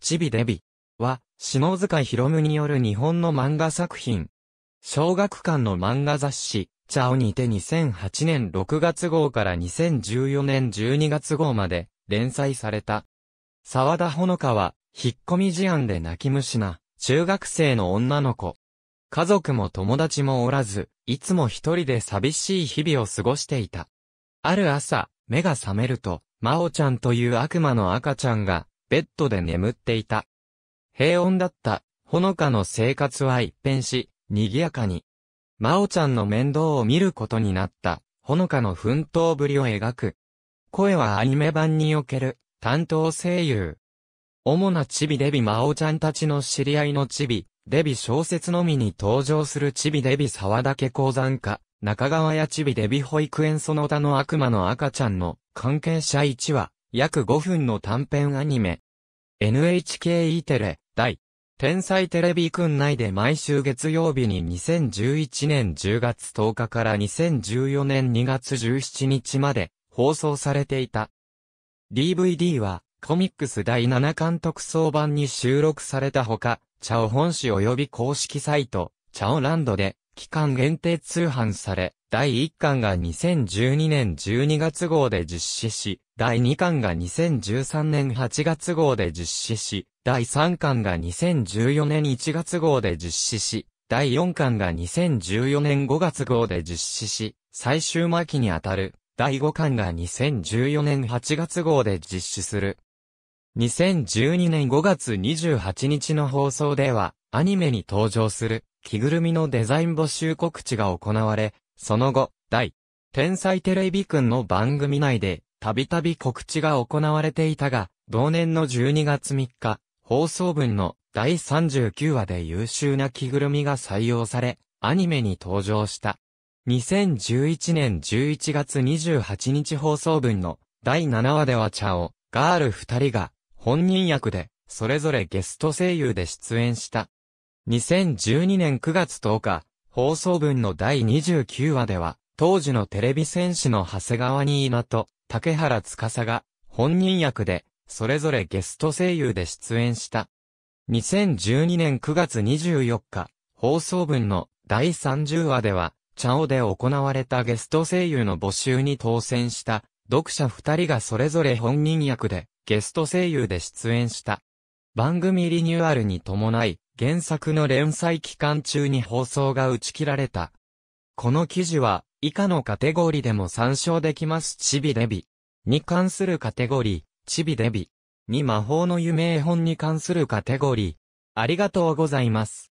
ちびデビは、篠塚博夢による日本の漫画作品。小学館の漫画雑誌、チャオにて2008年6月号から2014年12月号まで連載された。沢田ほのかは、引っ込み事案で泣き虫な、中学生の女の子。家族も友達もおらず、いつも一人で寂しい日々を過ごしていた。ある朝、目が覚めると、まおちゃんという悪魔の赤ちゃんが、ベッドで眠っていた。平穏だった、ほのかの生活は一変し、賑やかに。まおちゃんの面倒を見ることになった、ほのかの奮闘ぶりを描く。声はアニメ版における、担当声優。主なチビデビまおちゃんたちの知り合いのチビ、デビ小説のみに登場するチビデビ沢田家鉱山家、中川やチビデビ保育園その他の悪魔の赤ちゃんの関係者1話。約5分の短編アニメ。NHKE テレ、第、天才テレビくん内で毎週月曜日に2011年10月10日から2014年2月17日まで放送されていた。DVD はコミックス第7巻特装版に収録されたほか、チャオ本誌及び公式サイト、チャオランドで期間限定通販され、第1巻が2012年12月号で実施し、第2巻が2013年8月号で実施し、第3巻が2014年1月号で実施し、第4巻が2014年5月号で実施し、最終巻にあたる、第5巻が2014年8月号で実施する。2012年5月28日の放送では、アニメに登場する、着ぐるみのデザイン募集告知が行われ、その後、第、天才テレビくんの番組内で、たびたび告知が行われていたが、同年の12月3日、放送分の第39話で優秀な着ぐるみが採用され、アニメに登場した。2011年11月28日放送分の第7話ではチャオ、ガール2人が本人役でそれぞれゲスト声優で出演した。2012年9月10日、放送分の第29話では、当時のテレビ戦士の長谷川になと、竹原司が本人役で、それぞれゲスト声優で出演した。2012年9月24日、放送分の第30話では、チャオで行われたゲスト声優の募集に当選した、読者二人がそれぞれ本人役で、ゲスト声優で出演した。番組リニューアルに伴い、原作の連載期間中に放送が打ち切られた。この記事は、以下のカテゴリーでも参照できますチビデビに関するカテゴリー、チビデビに魔法の夢絵本に関するカテゴリー。ありがとうございます。